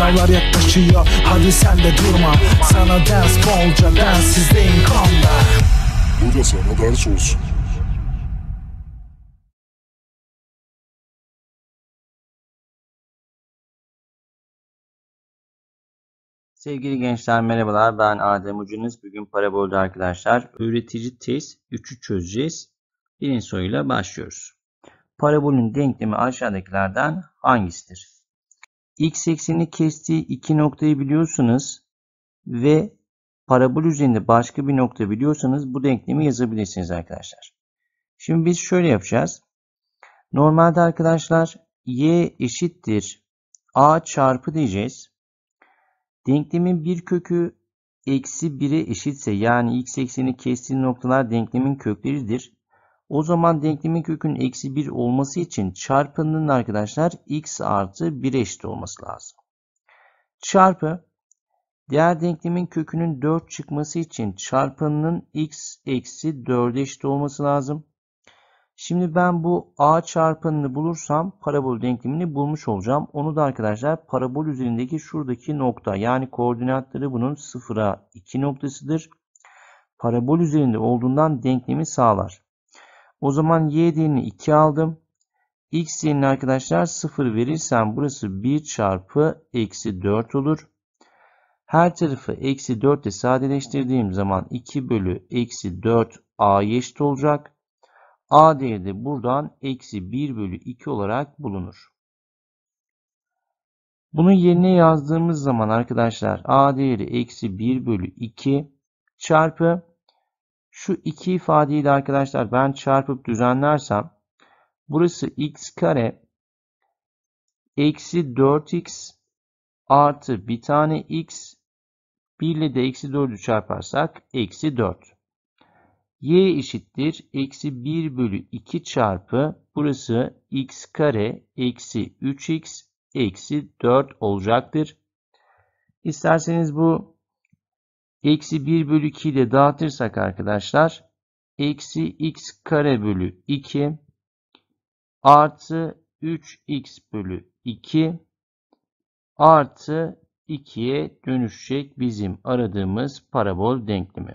Sınavlar yaklaşıyor hadi sen de durma Sana ders bolca densizdeyim kanla Bu da sana ders olsun Sevgili gençler merhabalar ben Adem Ucunuz. Bugün parabolde arkadaşlar üretici test 3'ü çözeceğiz. Birinci soruyla başlıyoruz. Parabolün denklemi aşağıdakilerden hangisidir? x ekseni kestiği iki noktayı biliyorsunuz ve parabol üzerinde başka bir nokta biliyorsanız bu denklemi yazabilirsiniz arkadaşlar. Şimdi biz şöyle yapacağız. Normalde arkadaşlar y eşittir a çarpı diyeceğiz. Denklemin bir kökü eksi 1'e eşitse yani x ekseni kestiği noktalar denklemin kökleridir. O zaman denklemin kökünün eksi 1 olması için çarpının arkadaşlar x artı 1 eşit olması lazım. Çarpı diğer denklemin kökünün 4 çıkması için çarpının x eksi 4 eşit olması lazım. Şimdi ben bu a çarpanını bulursam parabol denklemini bulmuş olacağım. Onu da arkadaşlar parabol üzerindeki şuradaki nokta yani koordinatları bunun 0'a 2 noktasıdır. Parabol üzerinde olduğundan denklemi sağlar. O zaman y değerini 2 aldım. x yerine arkadaşlar 0 verirsem burası 1 çarpı eksi 4 olur. Her tarafı eksi 4 ile sadeleştirdiğim zaman 2 bölü eksi 4 a eşit olacak. a değeri de buradan eksi 1 bölü 2 olarak bulunur. Bunu yerine yazdığımız zaman arkadaşlar a değeri eksi 1 bölü 2 çarpı şu iki ifadeyi de arkadaşlar ben çarpıp düzenlersem burası x kare eksi 4x artı bir tane x 1 ile de eksi 4'ü çarparsak eksi 4. y eşittir eksi 1 bölü 2 çarpı burası x kare eksi 3x eksi 4 olacaktır. İsterseniz bu Eksi 1 bölü 2 ile dağıtırsak arkadaşlar eksi x kare bölü 2 artı 3x bölü 2 artı 2'ye dönüşecek bizim aradığımız parabol denklemi.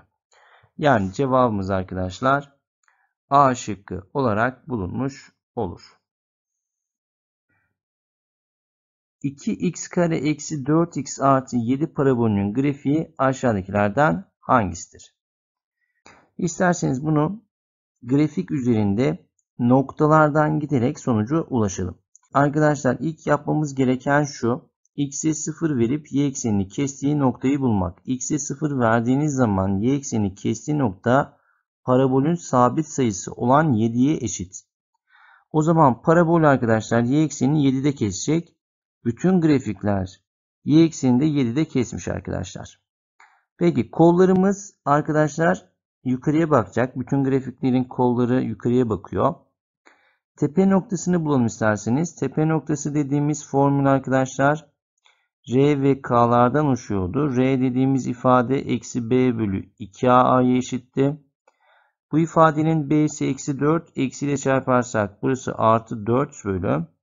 Yani cevabımız arkadaşlar A şıkkı olarak bulunmuş olur. 2x kare eksi 4x artı 7 parabolünün grafiği aşağıdakilerden hangisidir? İsterseniz bunu grafik üzerinde noktalardan giderek sonucu ulaşalım. Arkadaşlar ilk yapmamız gereken şu. X'e 0 verip y eksenini kestiği noktayı bulmak. X'e 0 verdiğiniz zaman y eksenini kestiği nokta parabolün sabit sayısı olan 7'ye eşit. O zaman parabol arkadaşlar y eksenini 7'de kesecek. Bütün grafikler y ekseninde 7'de kesmiş arkadaşlar. Peki kollarımız arkadaşlar yukarıya bakacak. Bütün grafiklerin kolları yukarıya bakıyor. Tepe noktasını bulalım isterseniz. Tepe noktası dediğimiz formül arkadaşlar R ve K'lardan oluşuyordu. R dediğimiz ifade eksi B bölü 2AA'ya eşitti. Bu ifadenin B'si eksi 4. Eksiyle çarparsak burası artı 4 bölü.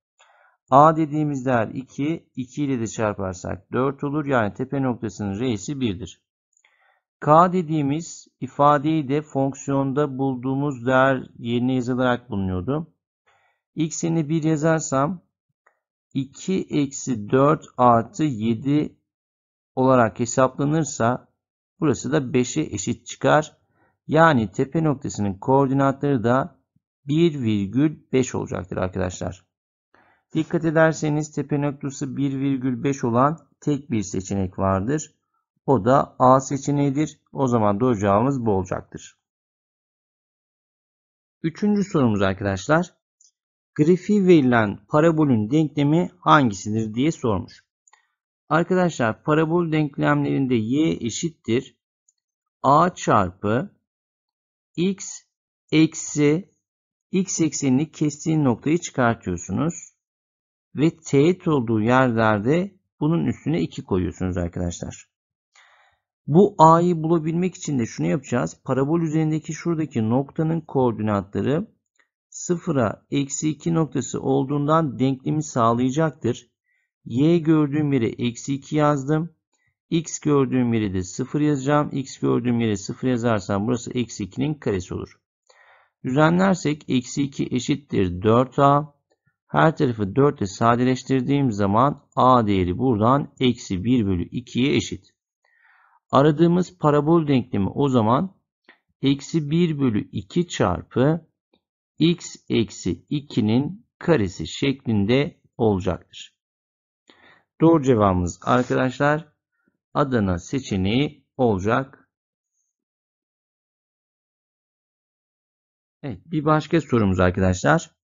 A dediğimiz değer 2. 2 ile de çarparsak 4 olur. Yani tepe noktasının reisi 1'dir. K dediğimiz ifadeyi de fonksiyonda bulduğumuz değer yerine yazılarak bulunuyordu. X'ini 1 yazarsam 2 eksi 4 artı 7 olarak hesaplanırsa burası da 5'e eşit çıkar. Yani tepe noktasının koordinatları da 1,5 olacaktır arkadaşlar. Dikkat ederseniz tepe noktası 1,5 olan tek bir seçenek vardır. O da A seçeneğidir. O zaman da ocağımız bu olacaktır. Üçüncü sorumuz arkadaşlar. Grafiği verilen parabolün denklemi hangisidir diye sormuş. Arkadaşlar parabol denklemlerinde y eşittir. a çarpı x eksi x eksenini kestiği noktayı çıkartıyorsunuz ve teğet olduğu yerlerde bunun üstüne 2 koyuyorsunuz arkadaşlar. Bu a'yı bulabilmek için de şunu yapacağız. Parabol üzerindeki şuradaki noktanın koordinatları 0'a eksi 2 noktası olduğundan denklemi sağlayacaktır. y gördüğüm yere eksi 2 yazdım. x gördüğüm yere de 0 yazacağım. x gördüğüm yere 0 yazarsam burası eksi 2'nin karesi olur. Düzenlersek eksi 2 eşittir 4a her tarafı 4 ile sadeleştirdiğim zaman a değeri buradan eksi 1 bölü 2'ye eşit. Aradığımız parabol denklemi o zaman eksi 1 bölü 2 çarpı x eksi 2'nin karesi şeklinde olacaktır. Doğru cevabımız arkadaşlar Adana seçeneği olacak. Evet, bir başka sorumuz arkadaşlar.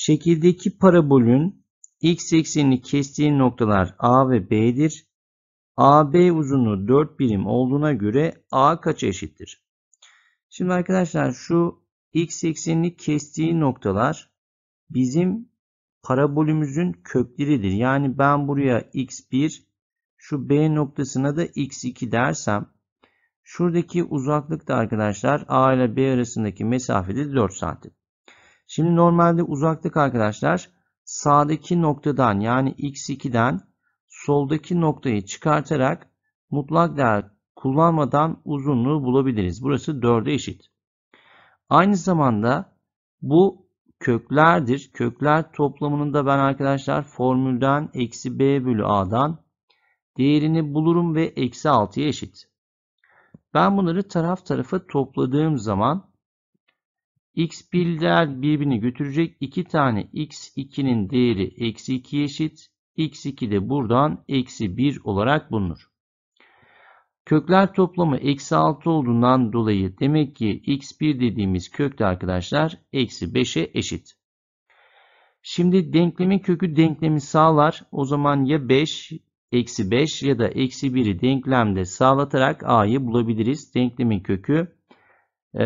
Şekildeki parabolün x eksenini kestiği noktalar A ve B'dir. AB uzunluğu 4 birim olduğuna göre A kaç eşittir? Şimdi arkadaşlar şu x eksenini kestiği noktalar bizim parabolümüzün kökleridir. Yani ben buraya x1 şu B noktasına da x2 dersem şuradaki uzaklık da arkadaşlar A ile B arasındaki mesafede 4 santim. Şimdi normalde uzaklık arkadaşlar sağdaki noktadan yani x2'den soldaki noktayı çıkartarak mutlak değer kullanmadan uzunluğu bulabiliriz. Burası 4'e eşit. Aynı zamanda bu köklerdir. Kökler toplamını da ben arkadaşlar formülden eksi b bölü a'dan değerini bulurum ve eksi 6'ya eşit. Ben bunları taraf tarafa topladığım zaman x1'ler birbirini götürecek. 2 tane x2'nin değeri eksi 2 eşit. x2 de buradan eksi 1 olarak bulunur. Kökler toplamı eksi 6 olduğundan dolayı demek ki x1 dediğimiz kökte arkadaşlar eksi 5'e eşit. Şimdi denklemin kökü denklemi sağlar. O zaman ya 5 eksi 5 ya da eksi 1'i denklemde sağlatarak a'yı bulabiliriz. Denklemin kökü e,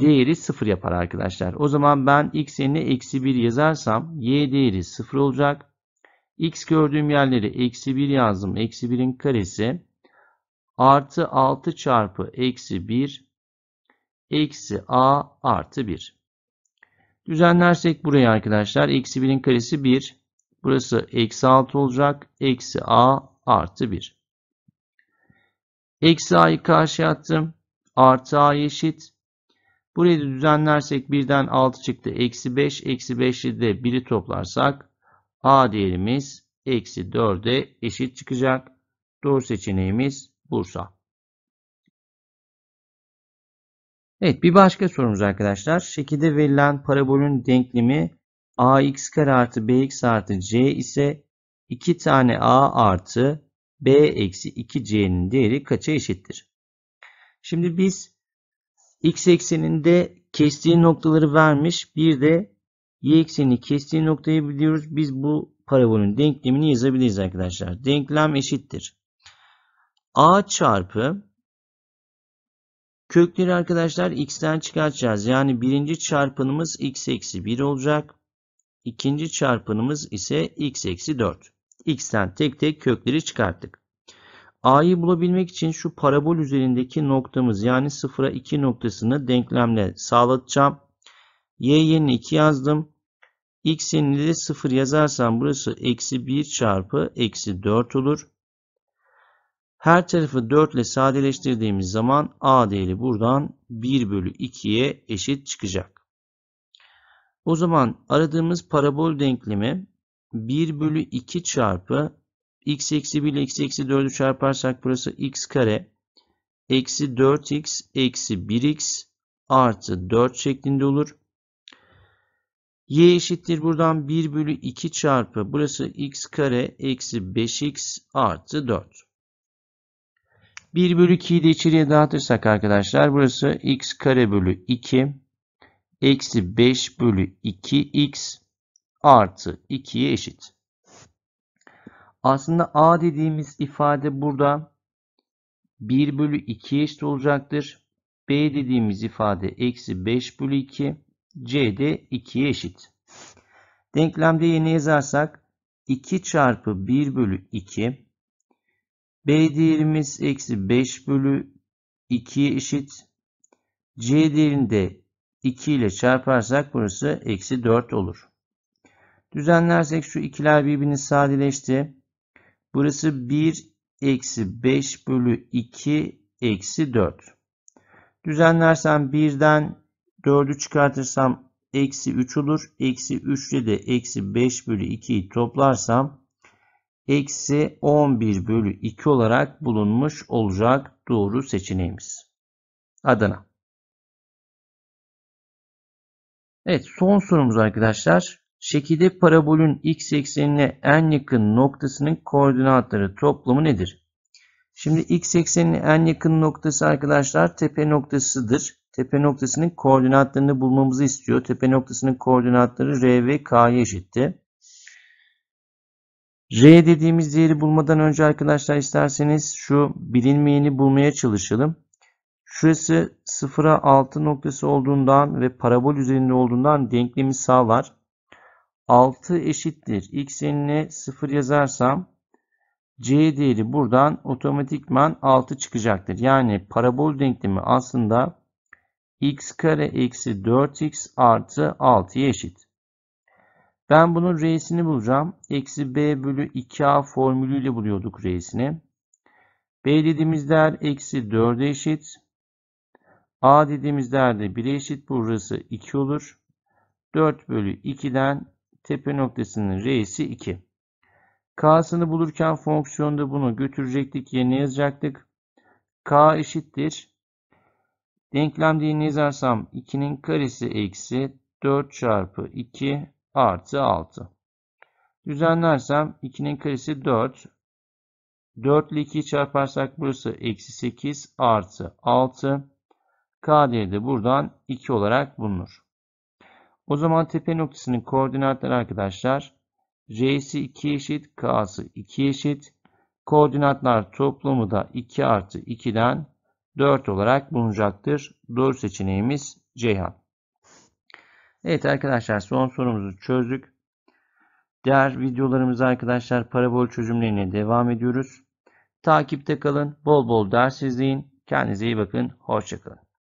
değeri 0 yapar arkadaşlar. O zaman ben x yerine eksi 1 yazarsam y değeri 0 olacak. x gördüğüm yerleri eksi 1 yazdım. Eksi 1'in karesi artı 6 çarpı eksi 1 eksi a artı 1. Düzenlersek burayı arkadaşlar eksi 1'in karesi 1. Burası eksi 6 olacak. Eksi a artı 1. Eksi a'yı karşıya attım. Artı a eşit. Burayı da düzenlersek birden 6 çıktı. Eksi 5. Eksi 5'i de 1'i toplarsak A değerimiz eksi 4'e eşit çıkacak. Doğru seçeneğimiz Bursa. Evet bir başka sorumuz arkadaşlar. Şekilde verilen parabolün denklemi ax kare artı bx artı c ise 2 tane a artı b eksi 2c'nin değeri kaça eşittir? Şimdi biz X ekseninde kestiği noktaları vermiş. Bir de y ekseni kestiği noktayı biliyoruz. Biz bu parabolün denklemini yazabiliriz arkadaşlar. Denklem eşittir. A çarpı kökleri arkadaşlar x'ten çıkartacağız. Yani birinci çarpınımız x eksi 1 olacak. İkinci çarpınımız ise x eksi 4. x'ten tek tek kökleri çıkarttık. A'yı bulabilmek için şu parabol üzerindeki noktamız yani 0'a 2 noktasını denklemle sağlatacağım. Y yerine 2 yazdım. X yerine de 0 yazarsam burası eksi 1 çarpı eksi 4 olur. Her tarafı 4 ile sadeleştirdiğimiz zaman A değeri buradan 1 bölü 2'ye eşit çıkacak. O zaman aradığımız parabol denklemi 1 bölü 2 çarpı x eksi 1 ile x eksi 4'ü çarparsak burası x kare eksi 4x eksi 1x artı 4 şeklinde olur. y eşittir buradan 1 bölü 2 çarpı burası x kare eksi 5x artı 4. 1 bölü 2'yi de içeriye dağıtırsak arkadaşlar burası x kare bölü 2 eksi 5 bölü 2x artı 2'ye eşit. Aslında a dediğimiz ifade burada 1 bölü 2 eşit olacaktır. b dediğimiz ifade eksi 5 bölü 2. c de 2'ye eşit. Denklemde yeni yazarsak 2 çarpı 1 bölü 2. b değerimiz eksi 5 bölü 2'ye eşit. c değerinde 2 ile çarparsak burası eksi 4 olur. Düzenlersek şu ikiler birbirini sadeleşti. Burası 1 eksi 5 bölü 2 eksi 4. Düzenlersem 1'den 4'ü çıkartırsam eksi 3 olur. Eksi 3 ile de eksi 5 bölü 2'yi toplarsam eksi 11 bölü 2 olarak bulunmuş olacak doğru seçeneğimiz. Adana. Evet son sorumuz arkadaşlar. Şekilde parabolün x eksenine en yakın noktasının koordinatları toplamı nedir? Şimdi x ekseninin en yakın noktası arkadaşlar tepe noktasıdır. Tepe noktasının koordinatlarını bulmamızı istiyor. Tepe noktasının koordinatları r ve k'ya eşitti. R dediğimiz değeri bulmadan önce arkadaşlar isterseniz şu bilinmeyeni bulmaya çalışalım. Şurası 0'a 6 noktası olduğundan ve parabol üzerinde olduğundan denklemi sağlar. 6 eşittir. X yerine 0 yazarsam C değeri buradan otomatikman 6 çıkacaktır. Yani parabol denklemi aslında x kare eksi 4x artı 6'ya eşit. Ben bunun re'sini bulacağım. Eksi b bölü 2a formülüyle buluyorduk re'sini. b dediğimiz değer eksi 4'e eşit. a dediğimiz değer de 1'e eşit. Burası 2 olur. 4 bölü 2'den Tepe noktasının reisi 2. K'sını bulurken fonksiyonda bunu götürecektik. Yerine yazacaktık. K eşittir. Denklemde yerine yazarsam 2'nin karesi eksi 4 çarpı 2 artı 6. Düzenlersem 2'nin karesi 4. 4 ile 2'yi çarparsak burası eksi 8 artı 6. K değeri de buradan 2 olarak bulunur. O zaman tepe noktasının koordinatları arkadaşlar R'si 2 eşit, K'sı 2 eşit. Koordinatlar toplamı da 2 artı 2'den 4 olarak bulunacaktır. Doğru seçeneğimiz Ceyhan. Evet arkadaşlar son sorumuzu çözdük. Diğer videolarımızda arkadaşlar parabol çözümlerine devam ediyoruz. Takipte kalın, bol bol ders izleyin. Kendinize iyi bakın, hoşçakalın.